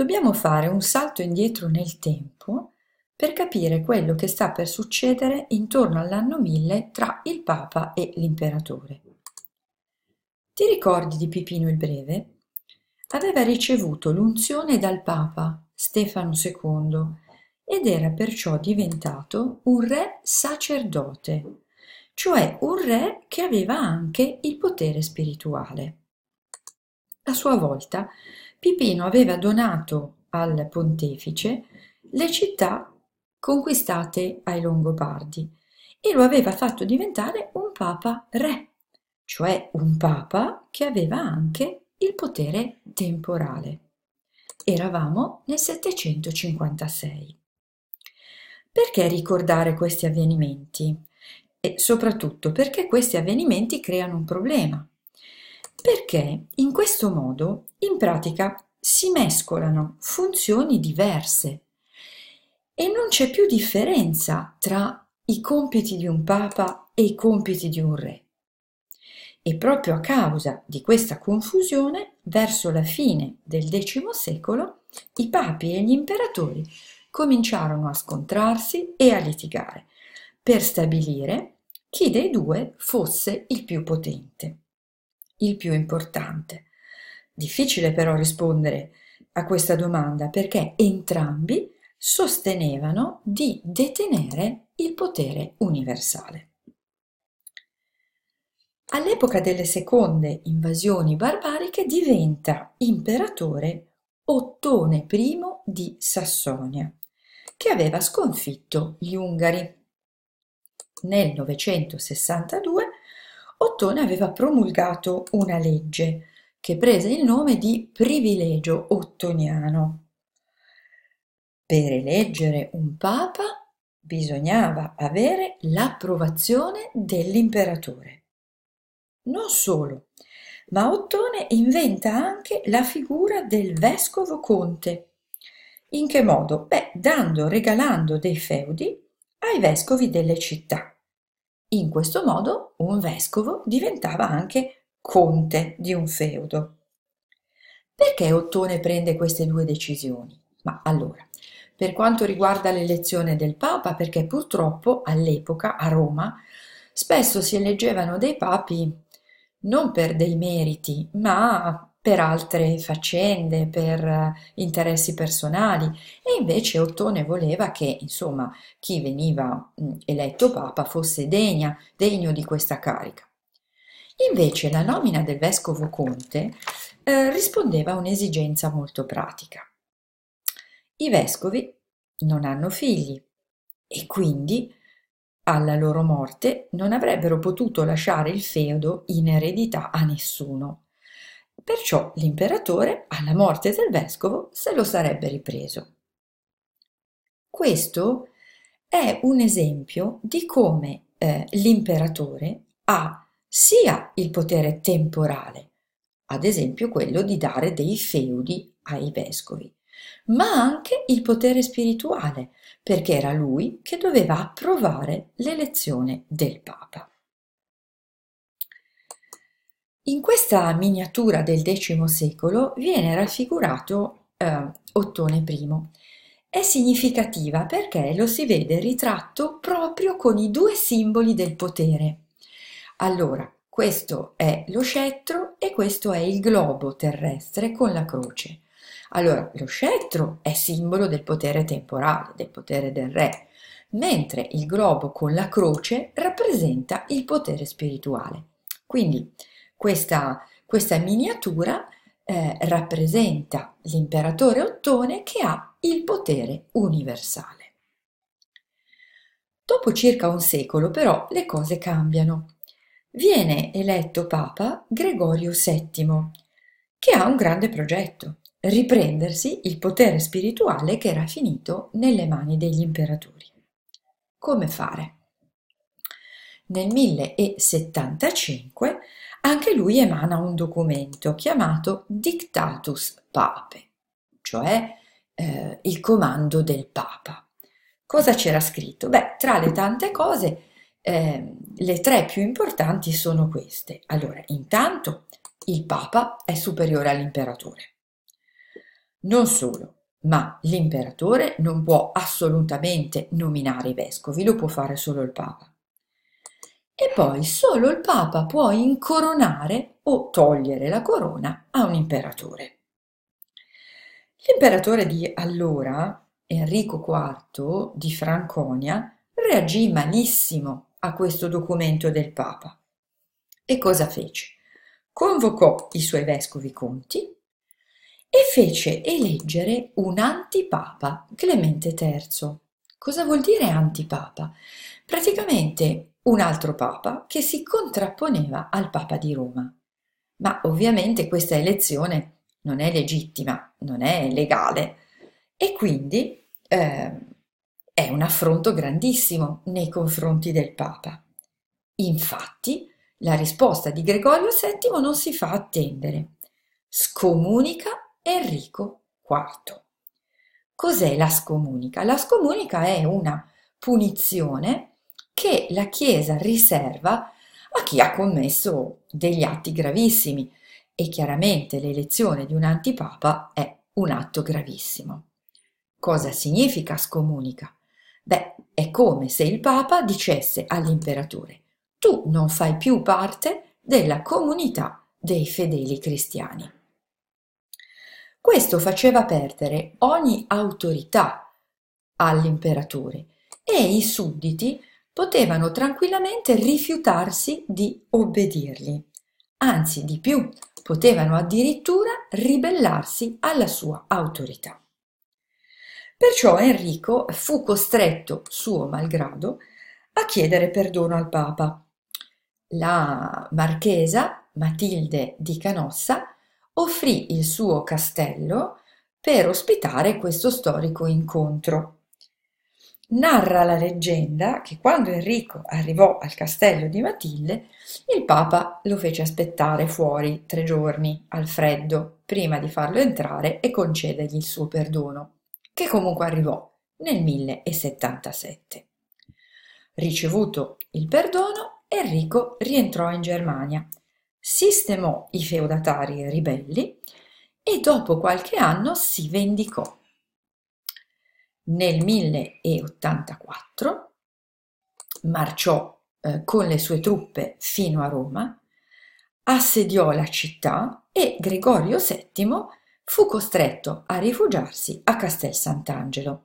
dobbiamo fare un salto indietro nel tempo per capire quello che sta per succedere intorno all'anno 1000 tra il Papa e l'imperatore. Ti ricordi di Pipino il Breve? Aveva ricevuto l'unzione dal Papa Stefano II ed era perciò diventato un re sacerdote, cioè un re che aveva anche il potere spirituale. A sua volta Pipino aveva donato al pontefice le città conquistate ai Longobardi e lo aveva fatto diventare un papa re, cioè un papa che aveva anche il potere temporale. Eravamo nel 756. Perché ricordare questi avvenimenti? E soprattutto perché questi avvenimenti creano un problema perché in questo modo in pratica si mescolano funzioni diverse e non c'è più differenza tra i compiti di un papa e i compiti di un re. E proprio a causa di questa confusione, verso la fine del X secolo, i papi e gli imperatori cominciarono a scontrarsi e a litigare per stabilire chi dei due fosse il più potente il più importante. Difficile però rispondere a questa domanda perché entrambi sostenevano di detenere il potere universale. All'epoca delle seconde invasioni barbariche diventa imperatore Ottone I di Sassonia, che aveva sconfitto gli Ungari. Nel 962 Ottone aveva promulgato una legge che prese il nome di privilegio ottoniano. Per eleggere un papa bisognava avere l'approvazione dell'imperatore. Non solo, ma Ottone inventa anche la figura del vescovo conte. In che modo? Beh, dando, regalando dei feudi ai vescovi delle città. In questo modo un vescovo diventava anche conte di un feudo. Perché Ottone prende queste due decisioni? Ma allora, per quanto riguarda l'elezione del Papa, perché purtroppo all'epoca a Roma spesso si eleggevano dei papi non per dei meriti, ma per altre faccende, per eh, interessi personali e invece Ottone voleva che, insomma, chi veniva eletto papa fosse degna, degno di questa carica. Invece la nomina del vescovo Conte eh, rispondeva a un'esigenza molto pratica. I vescovi non hanno figli e quindi alla loro morte non avrebbero potuto lasciare il feudo in eredità a nessuno. Perciò l'imperatore, alla morte del vescovo, se lo sarebbe ripreso. Questo è un esempio di come eh, l'imperatore ha sia il potere temporale, ad esempio quello di dare dei feudi ai vescovi, ma anche il potere spirituale, perché era lui che doveva approvare l'elezione del Papa. In questa miniatura del X secolo viene raffigurato eh, Ottone I. È significativa perché lo si vede ritratto proprio con i due simboli del potere. Allora, questo è lo scettro e questo è il globo terrestre con la croce. Allora, lo scettro è simbolo del potere temporale, del potere del re, mentre il globo con la croce rappresenta il potere spirituale. Quindi, questa, questa miniatura eh, rappresenta l'imperatore Ottone che ha il potere universale. Dopo circa un secolo però le cose cambiano. Viene eletto Papa Gregorio VII, che ha un grande progetto, riprendersi il potere spirituale che era finito nelle mani degli imperatori. Come fare? Nel 1075 anche lui emana un documento chiamato Dictatus Pape, cioè eh, il comando del Papa. Cosa c'era scritto? Beh, tra le tante cose, eh, le tre più importanti sono queste. Allora, intanto il Papa è superiore all'imperatore. Non solo, ma l'imperatore non può assolutamente nominare i vescovi, lo può fare solo il Papa e poi solo il Papa può incoronare o togliere la corona a un imperatore. L'imperatore di allora, Enrico IV di Franconia, reagì malissimo a questo documento del Papa. E cosa fece? Convocò i suoi vescovi conti e fece eleggere un antipapa, Clemente III. Cosa vuol dire antipapa? Praticamente un altro papa che si contrapponeva al papa di Roma. Ma ovviamente questa elezione non è legittima, non è legale e quindi eh, è un affronto grandissimo nei confronti del papa. Infatti, la risposta di Gregorio VII non si fa attendere. Scomunica Enrico IV. Cos'è la scomunica? La scomunica è una punizione che la Chiesa riserva a chi ha commesso degli atti gravissimi e chiaramente l'elezione di un antipapa è un atto gravissimo. Cosa significa scomunica? Beh, è come se il papa dicesse all'imperatore tu non fai più parte della comunità dei fedeli cristiani. Questo faceva perdere ogni autorità all'imperatore e i sudditi potevano tranquillamente rifiutarsi di obbedirgli. Anzi, di più, potevano addirittura ribellarsi alla sua autorità. Perciò Enrico fu costretto, suo malgrado, a chiedere perdono al Papa. La marchesa Matilde di Canossa offrì il suo castello per ospitare questo storico incontro narra la leggenda che quando Enrico arrivò al castello di Matilde, il Papa lo fece aspettare fuori tre giorni al freddo prima di farlo entrare e concedergli il suo perdono, che comunque arrivò nel 1077. Ricevuto il perdono, Enrico rientrò in Germania, sistemò i feudatari ribelli e dopo qualche anno si vendicò nel 1084, marciò eh, con le sue truppe fino a Roma, assediò la città e Gregorio VII fu costretto a rifugiarsi a Castel Sant'Angelo.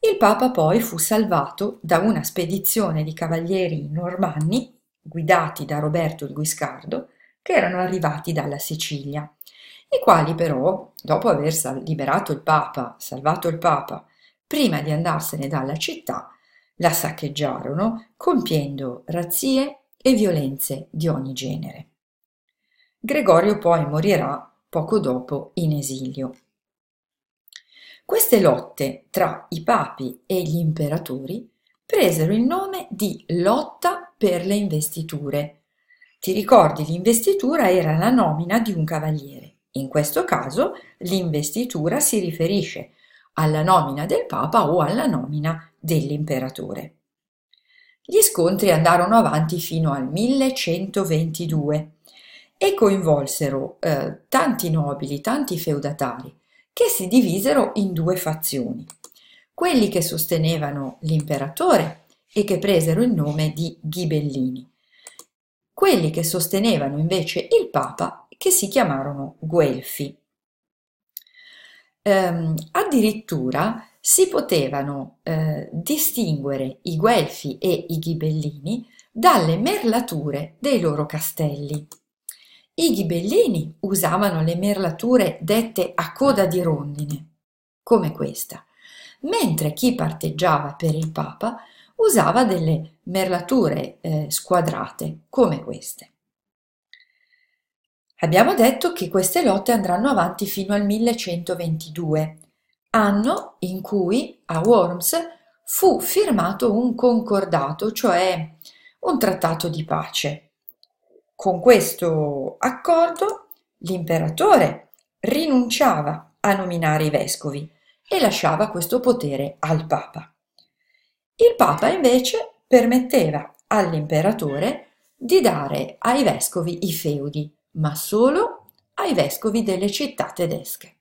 Il Papa poi fu salvato da una spedizione di cavalieri normanni, guidati da Roberto il Guiscardo, che erano arrivati dalla Sicilia i quali però, dopo aver liberato il Papa, salvato il Papa, prima di andarsene dalla città, la saccheggiarono compiendo razzie e violenze di ogni genere. Gregorio poi morirà poco dopo in esilio. Queste lotte tra i papi e gli imperatori presero il nome di lotta per le investiture. Ti ricordi, l'investitura era la nomina di un cavaliere. In questo caso l'investitura si riferisce alla nomina del Papa o alla nomina dell'imperatore. Gli scontri andarono avanti fino al 1122 e coinvolsero eh, tanti nobili, tanti feudatari, che si divisero in due fazioni, quelli che sostenevano l'imperatore e che presero il nome di ghibellini, quelli che sostenevano invece il papa che si chiamarono guelfi. Ehm, addirittura si potevano eh, distinguere i guelfi e i ghibellini dalle merlature dei loro castelli. I ghibellini usavano le merlature dette a coda di rondine, come questa, mentre chi parteggiava per il Papa usava delle merlature eh, squadrate, come queste. Abbiamo detto che queste lotte andranno avanti fino al 1122, anno in cui a Worms fu firmato un concordato, cioè un trattato di pace. Con questo accordo l'imperatore rinunciava a nominare i vescovi e lasciava questo potere al Papa. Il Papa invece permetteva all'imperatore di dare ai vescovi i feudi, ma solo ai vescovi delle città tedesche.